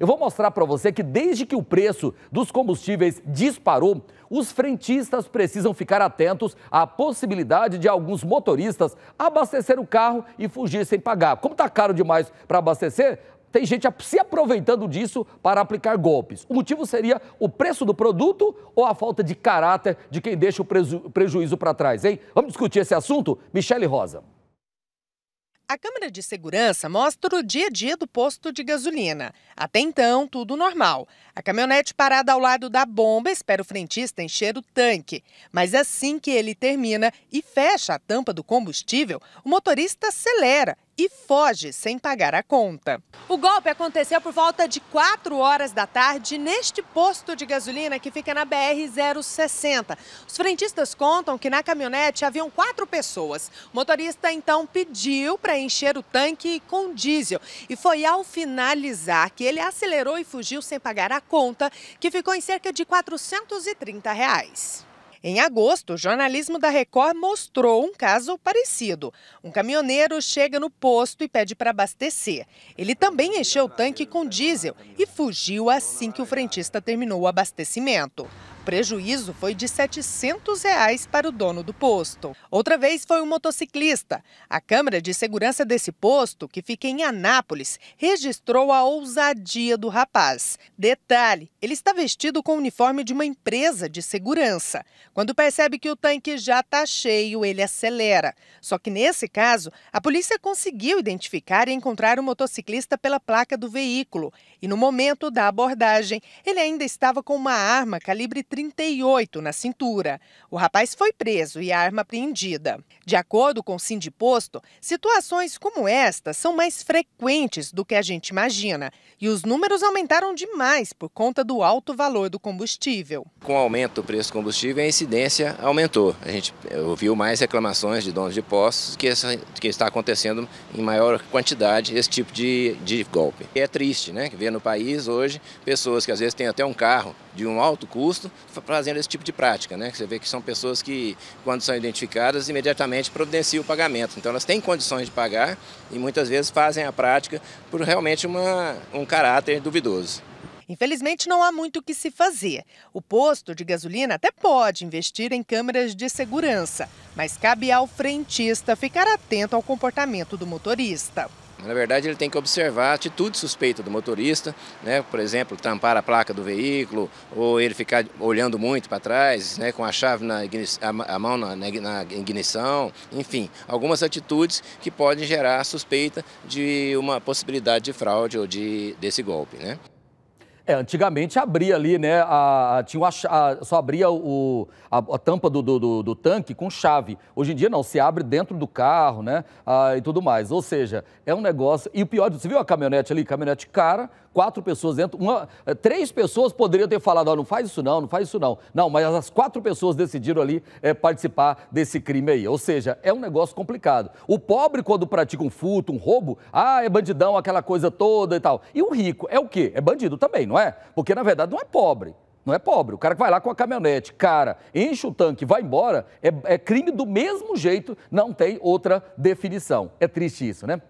Eu vou mostrar para você que desde que o preço dos combustíveis disparou, os frentistas precisam ficar atentos à possibilidade de alguns motoristas abastecer o carro e fugir sem pagar. Como está caro demais para abastecer, tem gente se aproveitando disso para aplicar golpes. O motivo seria o preço do produto ou a falta de caráter de quem deixa o prejuízo para trás, hein? Vamos discutir esse assunto? Michele Rosa. A câmera de segurança mostra o dia a dia do posto de gasolina. Até então, tudo normal. A caminhonete parada ao lado da bomba espera o frentista encher o tanque. Mas assim que ele termina e fecha a tampa do combustível, o motorista acelera e foge sem pagar a conta. O golpe aconteceu por volta de 4 horas da tarde neste posto de gasolina que fica na BR-060. Os frentistas contam que na caminhonete haviam quatro pessoas. O motorista então pediu para encher o tanque com diesel e foi ao finalizar que ele acelerou e fugiu sem pagar a conta, que ficou em cerca de 430 reais. Em agosto, o jornalismo da Record mostrou um caso parecido. Um caminhoneiro chega no posto e pede para abastecer. Ele também encheu o tanque com diesel e fugiu assim que o frentista terminou o abastecimento prejuízo foi de R$ 700 reais para o dono do posto. Outra vez foi um motociclista. A Câmara de Segurança desse posto, que fica em Anápolis, registrou a ousadia do rapaz. Detalhe: ele está vestido com o uniforme de uma empresa de segurança. Quando percebe que o tanque já está cheio, ele acelera. Só que nesse caso, a polícia conseguiu identificar e encontrar o motociclista pela placa do veículo. E no momento da abordagem, ele ainda estava com uma arma calibre 30. 38 na cintura. O rapaz foi preso e a arma apreendida. De acordo com o Sindiposto, situações como esta são mais frequentes do que a gente imagina e os números aumentaram demais por conta do alto valor do combustível. Com o aumento do preço do combustível, a incidência aumentou. A gente eh, ouviu mais reclamações de donos de postos que, essa, que está acontecendo em maior quantidade esse tipo de, de golpe. É triste, né? Ver no país hoje pessoas que às vezes têm até um carro de um alto custo fazendo esse tipo de prática. Né? Você vê que são pessoas que, quando são identificadas, imediatamente providenciam o pagamento. Então elas têm condições de pagar e muitas vezes fazem a prática por realmente uma, um caráter duvidoso. Infelizmente, não há muito o que se fazer. O posto de gasolina até pode investir em câmeras de segurança, mas cabe ao frentista ficar atento ao comportamento do motorista. Na verdade, ele tem que observar a atitude suspeita do motorista, né? por exemplo, tampar a placa do veículo, ou ele ficar olhando muito para trás, né? com a chave na a mão na, na ignição, enfim, algumas atitudes que podem gerar suspeita de uma possibilidade de fraude ou de, desse golpe. Né? É, antigamente abria ali, né? A, tinha a, só abria o, a, a tampa do, do, do, tanque com chave. Hoje em dia não, se abre dentro do carro, né? Ah, e tudo mais. Ou seja, é um negócio. E o pior, você viu a caminhonete ali, caminhonete cara, quatro pessoas dentro. Uma, eh, três pessoas poderiam ter falado: oh, não faz isso não, não faz isso não. Não, mas as quatro pessoas decidiram ali é, participar desse crime aí. Ou seja, é um negócio complicado. O pobre, quando pratica um furto, um roubo, ah, é bandidão, aquela coisa toda e tal. E o rico é o quê? É bandido também, não é? Porque na verdade não é pobre. Não é pobre. O cara que vai lá com a caminhonete, cara, enche o tanque, vai embora, é, é crime do mesmo jeito, não tem outra definição. É triste isso, né?